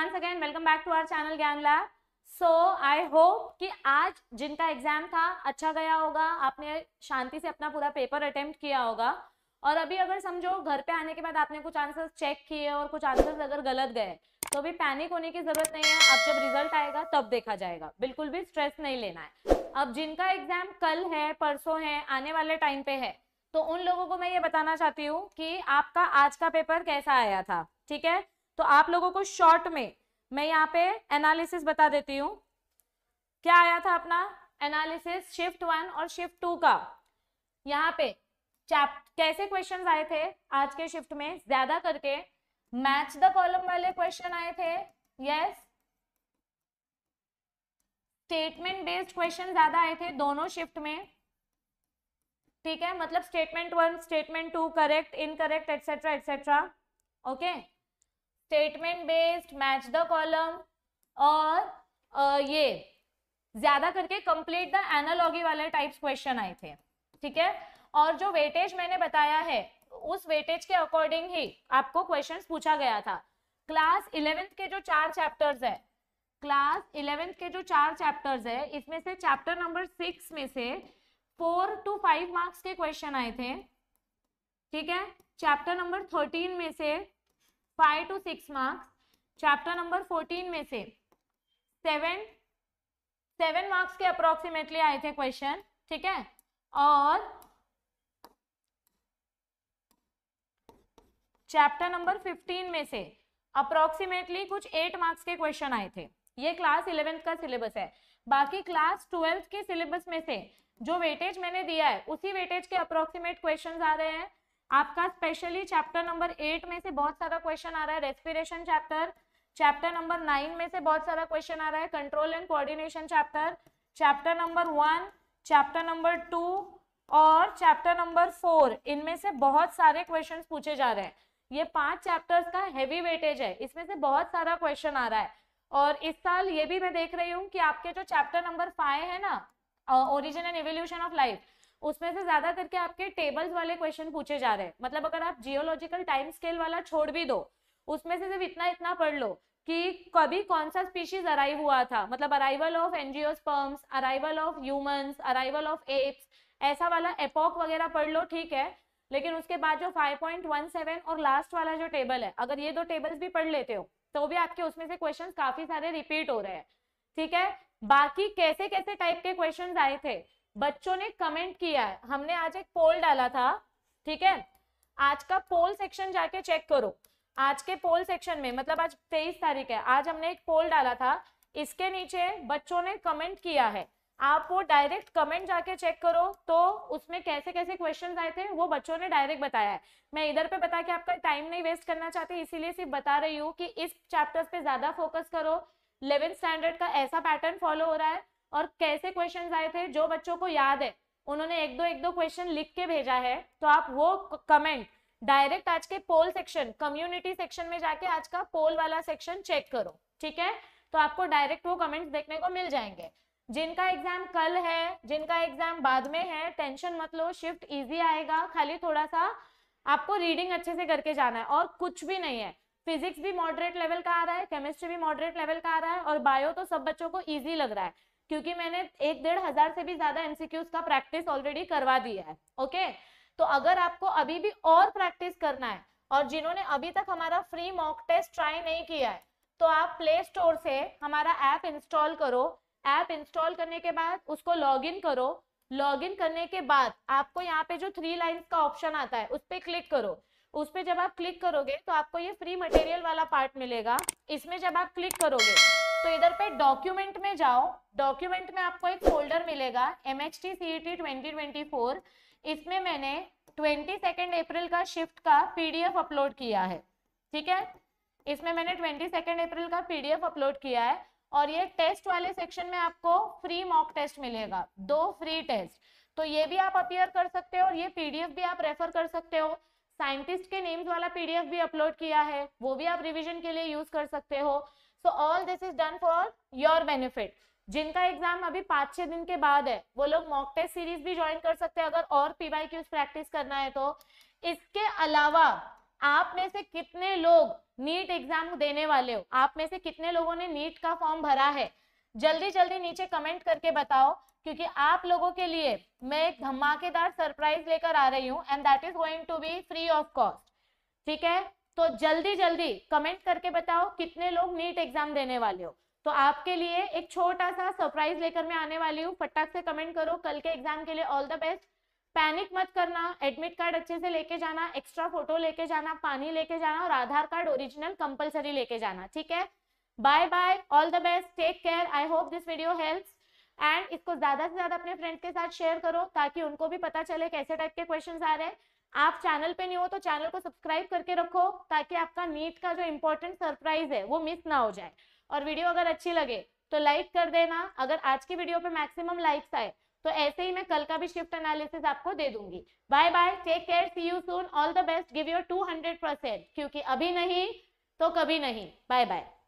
once again welcome back to our channel Gyan lab so I hope कि आज जिनका exam था अच्छा गया होगा आपने शांति से अपना पूरा पेपर अटेम्प्ट किया होगा और अभी अगर समझो घर पे आने के बाद आपने कुछ आंसर्स चेक किए और कुछ आंसर्स अगर गलत गए तो अभी पैनिक होने की जरूरत नहीं है अब जब रिजल्ट आएगा तब देखा जाएगा बिल्कुल भी स्ट्रेस नहीं लेना है अब जिनका एग्जाम कल है परसों है आने वाले टाइम पे है तो उन लोगों को मैं ये बताना चाहती हूँ कि आपका आज का पेपर कैसा आया था ठीक है तो आप लोगों को शॉर्ट में मैं यहाँ पे एनालिसिस बता देती हूँ क्या आया था अपना एनालिसिस शिफ्ट वन और शिफ्ट टू का यहाँ पे चैप कैसे क्वेश्चंस आए थे आज के शिफ्ट में ज्यादा करके मैच द कॉलम वाले क्वेश्चन आए थे यस स्टेटमेंट बेस्ड क्वेश्चन ज्यादा आए थे दोनों शिफ्ट में ठीक है मतलब statement one statement two correct incorrect etcetera etcetera okay statement based match the column और ये ज्यादा करके कंप्लीट द एनालॉगी वाले टाइप्स क्वेश्चन आए थे ठीक है और जो वेटेज मैंने बताया है उस वेटेज के अकॉर्डिंग ही आपको क्वेश्चंस पूछा गया था क्लास इलेवेंथ के जो चार चैप्टर्स है क्लास इलेवेंथ के जो चार चैप्टर्स है इसमें से चैप्टर नंबर सिक्स में से फोर टू फाइव मार्क्स के क्वेश्चन आए थे ठीक है चैप्टर नंबर थर्टीन में से five two six marks chapter number fourteen में से सेवन सेवन मार्क्स के अप्रोक्सीमेटली आए थे क्वेश्चन ठीक है और चैप्टर नंबर फिफ्टीन में से अप्रोक्सीमेटली कुछ एट मार्क्स के क्वेश्चन आए थे ये क्लास इलेवेंथ का सिलेबस है बाकी क्लास ट्वेल्थ के सिलेबस में से जो वेटेज मैंने दिया है उसी वेटेज के अप्रोक्सीमेट क्वेश्चन आ रहे हैं आपका स्पेशली चैप्टर नंबर एट में से बहुत सारा क्वेश्चन आ रहा है respiration chapter chapter number nine में से बहुत सारा क्वेश्चन आ रहा है control and coordination chapter chapter number one chapter number two और चैप्टर नंबर फोर इनमें से बहुत सारे क्वेश्चन पूछे जा रहे हैं ये पांच चैप्टर्स का हैवी वेटेज है इसमें से बहुत सारा क्वेश्चन आ रहा है और इस साल ये भी मैं देख रही हूँ कि आपके जो चैप्टर नंबर फाइव है ना origin and evolution of life उसमें से ज्यादा करके आपके टेबल्स वाले क्वेश्चन पूछे जा रहे हैं मतलब अगर आप जियोलॉजिकल टाइम स्केल वाला छोड़ भी दो उसमें से सिर्फ इतना इतना पढ़ लो कि कभी कौन सा स्पीशीज अराइव हुआ था मतलब arrival of angiosperms arrival of humans arrival of apes ऐसा वाला एपॉक वगैरह पढ़ लो ठीक है लेकिन उसके बाद जो 5.17 और लास्ट वाला जो टेबल है अगर ये दो टेबल्स भी पढ़ लेते हो तो भी आपके उसमें से क्वेश्चन काफी सारे रिपीट हो रहे हैं ठीक है बाकी कैसे कैसे टाइप के क्वेश्चन आए थे बच्चों ने कमेंट किया है हमने आज एक पोल डाला था ठीक है आज का पोल सेक्शन जाके चेक करो आज के पोल सेक्शन में मतलब आज तेईस तारीख है आज हमने एक पोल डाला था इसके नीचे बच्चों ने कमेंट किया है आप वो डायरेक्ट कमेंट जाके चेक करो तो उसमें कैसे कैसे क्वेश्चन आए थे वो बच्चों ने डायरेक्ट बताया है मैं इधर पे बता के आपका टाइम नहीं वेस्ट करना चाहती इसीलिए सिर्फ बता रही हूँ कि इस चैप्टर्स पे ज्यादा फोकस करो इलेवेंथ स्टैंडर्ड का ऐसा पैटर्न फॉलो हो रहा है और कैसे क्वेश्चन आए थे जो बच्चों को याद है उन्होंने एक दो एक दो क्वेश्चन लिख के भेजा है तो आप वो कमेंट डायरेक्ट आज के पोल सेक्शन कम्युनिटी सेक्शन में जाके आज का पोल वाला सेक्शन चेक करो ठीक है तो आपको डायरेक्ट वो कमेंट्स देखने को मिल जाएंगे जिनका एग्जाम कल है जिनका एग्जाम बाद में है टेंशन मत लो शिफ्ट इजी आएगा खाली थोड़ा सा आपको रीडिंग अच्छे से करके जाना है और कुछ भी नहीं है फिजिक्स भी मॉडरेट लेवल का आ रहा है केमिस्ट्री भी मॉडरेट लेवल का आ रहा है और बायो तो सब बच्चों को ईजी लग रहा है क्योंकि मैंने एक डेढ़ हजार से भी ज्यादा एमसीक्यूज का प्रैक्टिस ऑलरेडी करवा दिया है ओके तो अगर आपको अभी भी और प्रैक्टिस करना है और जिन्होंने अभी तक हमारा फ्री मॉक टेस्ट ट्राई नहीं किया है तो आप प्ले स्टोर से हमारा ऐप इंस्टॉल करो ऐप इंस्टॉल करने के बाद उसको लॉगिन करो लॉगिन करने के बाद आपको यहाँ पे जो थ्री लाइंस का ऑप्शन आता है उस पर क्लिक करो उस पर जब आप क्लिक करोगे तो आपको ये फ्री मटेरियल वाला पार्ट मिलेगा इसमें जब आप क्लिक करोगे तो इधर पे डॉक्यूमेंट में जाओ डॉक्यूमेंट में आपको एक फोल्डर मिलेगा M H T C T twenty twenty four इसमें मैंने ट्वेंटी सेकेंड अप्रैल का शिफ्ट का पीडीएफ अपलोड किया है ठीक है इसमें मैंने ट्वेंटी सेकेंड अप्रैल का पीडीएफ अपलोड किया है और ये टेस्ट वाले सेक्शन में आपको फ्री मॉक टेस्ट मिलेगा दो फ्री टेस्ट तो ये भी आप अपियर कर सकते हो और ये पीडीएफ भी आप रेफर कर सकते हो साइंटिस्ट के नेम्स वाला पीडीएफ भी अपलोड किया है वो भी आप रिवीजन के लिए यूज कर सकते हो so all this is done for your benefit जिनका एग्जाम अभी पाँच छः दिन के बाद है वो लोग मॉक टेस्ट सीरीज भी ज्वाइन कर सकते हैं अगर और पी वाई क्यूज प्रैक्टिस करना है तो इसके अलावा आप में से कितने लोग नीट एग्जाम देने वाले हो आप में से कितने लोगों ने नीट का फॉर्म भरा है जल्दी जल्दी नीचे कमेंट करके बताओ क्योंकि आप लोगों के लिए मैं एक धमाकेदार सरप्राइज लेकर आ रही हूँ and that is going to be free of cost ठीक है तो जल्दी जल्दी कमेंट करके बताओ कितने लोग नीट एग्जाम देने वाले हो तो आपके लिए एक छोटा सा सरप्राइज लेकर मैं आने वाली हूँ फटाक से कमेंट करो कल के एग्जाम के लिए ऑल द बेस्ट पैनिक मत करना एडमिट कार्ड अच्छे से लेके जाना एक्स्ट्रा फोटो लेके जाना पानी लेके जाना और आधार कार्ड ओरिजिनल कंपलसरी लेके जाना ठीक है bye bye all the best take care I hope this video help and इसको ज्यादा से ज्यादा अपने फ्रेंड्स के साथ शेयर करो ताकि उनको भी पता चले कैसे टाइप के क्वेश्चन आ रहे हैं आप चैनल पे नहीं हो तो चैनल को सब्सक्राइब करके रखो ताकि आपका नीट का जो इम्पोर्टेंट सरप्राइज है वो मिस ना हो जाए और वीडियो अगर अच्छी लगे तो लाइक कर देना अगर आज की वीडियो पे मैक्सिमम लाइक्स आए तो ऐसे ही मैं कल का भी शिफ्ट एनालिसिस आपको दे दूंगी bye bye take care see you soon all the best give your two hundred percent क्योंकि अभी नहीं तो कभी नहीं बाय बाय